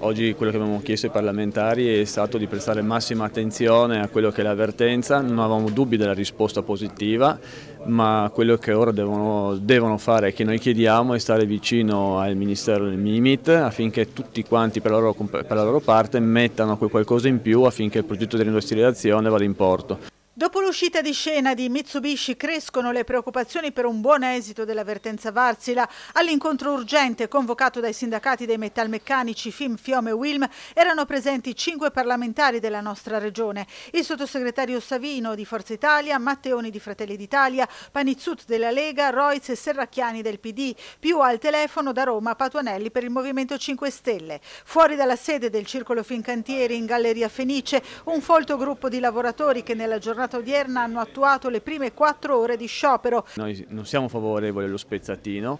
Oggi quello che abbiamo chiesto ai parlamentari è stato di prestare massima attenzione a quello che è l'avvertenza, non avevamo dubbi della risposta positiva, ma quello che ora devono, devono fare, che noi chiediamo, è stare vicino al Ministero del Mimit affinché tutti quanti per la loro, per la loro parte mettano qualcosa in più affinché il progetto di reindustrializzazione vada in porto. Dopo l'uscita di scena di Mitsubishi crescono le preoccupazioni per un buon esito dell'avvertenza Varsila. All'incontro urgente convocato dai sindacati dei metalmeccanici FIM, FIOM e WILM erano presenti cinque parlamentari della nostra regione. Il sottosegretario Savino di Forza Italia, Matteoni di Fratelli d'Italia, Panizzut della Lega, Roiz e Serracchiani del PD, più al telefono da Roma Patuanelli per il Movimento 5 Stelle. Fuori dalla sede del Circolo Fincantieri in Galleria Fenice un folto gruppo di lavoratori che nella giornata giornata odierna hanno attuato le prime quattro ore di sciopero. Noi non siamo favorevoli allo spezzatino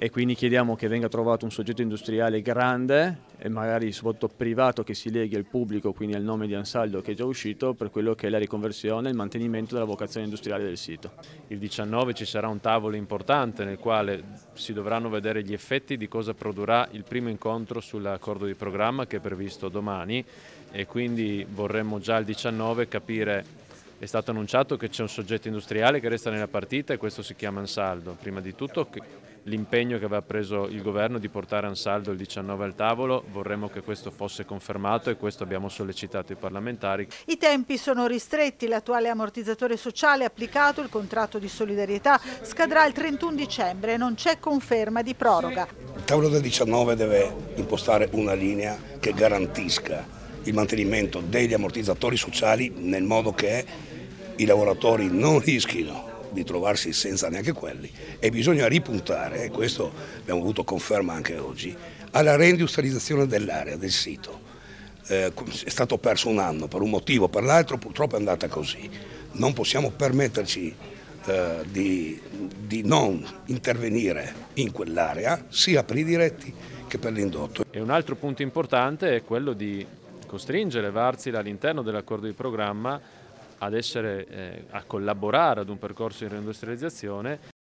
e quindi chiediamo che venga trovato un soggetto industriale grande e magari soprattutto privato che si leghi al pubblico, quindi al nome di Ansaldo che è già uscito, per quello che è la riconversione e il mantenimento della vocazione industriale del sito. Il 19 ci sarà un tavolo importante nel quale si dovranno vedere gli effetti di cosa produrrà il primo incontro sull'accordo di programma che è previsto domani e quindi vorremmo già il 19 capire è stato annunciato che c'è un soggetto industriale che resta nella partita e questo si chiama Ansaldo. Prima di tutto l'impegno che aveva preso il governo di portare Ansaldo il 19 al tavolo, vorremmo che questo fosse confermato e questo abbiamo sollecitato i parlamentari. I tempi sono ristretti, l'attuale ammortizzatore sociale applicato, il contratto di solidarietà scadrà il 31 dicembre e non c'è conferma di proroga. Il tavolo del 19 deve impostare una linea che garantisca il mantenimento degli ammortizzatori sociali nel modo che i lavoratori non rischino di trovarsi senza neanche quelli e bisogna ripuntare, e questo abbiamo avuto conferma anche oggi, alla reindustrializzazione dell'area, del sito. Eh, è stato perso un anno per un motivo o per l'altro, purtroppo è andata così. Non possiamo permetterci eh, di, di non intervenire in quell'area sia per i diretti che per l'indotto. E un altro punto importante è quello di costringere Varzil all'interno dell'accordo di programma essere, eh, a collaborare ad un percorso di reindustrializzazione